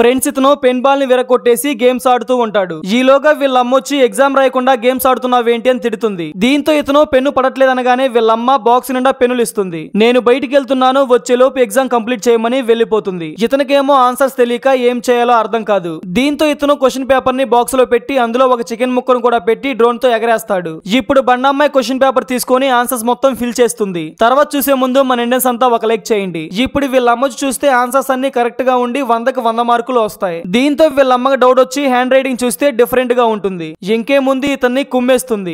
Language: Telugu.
ఫ్రెండ్స్ ఇతను పెన్ బాల్ ని విరగొట్టేసి గేమ్స్ ఆడుతూ ఉంటాడు ఈలోగా వీళ్ళమ్మొచ్చి ఎగ్జామ్ రాయకుండా గేమ్స్ ఆడుతున్నావేంటి అని తిడుతుంది దీంతో ఇతను పెన్ను పడట్లేదనగానే వీళ్ళమ్మ బాక్స్ నిండా పెన్నులు ఇస్తుంది నేను బయటికి వెళ్తున్నాను వచ్చేలోపు ఎగ్జామ్ కంప్లీట్ చేయమని వెళ్లిపోతుంది ఇతనికేమో ఆన్సర్స్ తెలియక ఏం చేయాలో అర్థం కాదు దీంతో ఇతను క్వశ్చన్ పేపర్ ని బాక్స్ లో పెట్టి అందులో ఒక చికెన్ ముక్కను కూడా పెట్టి డ్రోన్ తో ఎగరేస్తాడు ఇప్పుడు బండమ్మాయి క్వశ్చన్ పేపర్ తీసుకొని ఆన్సర్స్ మొత్తం ఫిల్ చేస్తుంది తర్వాత చూసే ముందు మన ఇండియన్స్ అంతా ఒక లైక్ చేయండి ఇప్పుడు వీళ్ళమ్మ చూస్తే ఆన్సర్స్ అన్ని కరెక్ట్ గా ఉండి వందకు వంద మార్కులు మార్కులు వస్తాయి దీంతో వీళ్ళమ్మకి డౌట్ వచ్చి హ్యాండ్ రైటింగ్ చూస్తే డిఫరెంట్ గా ఉంటుంది ఇంకేముంది ఇతన్ని కుమ్మేస్తుంది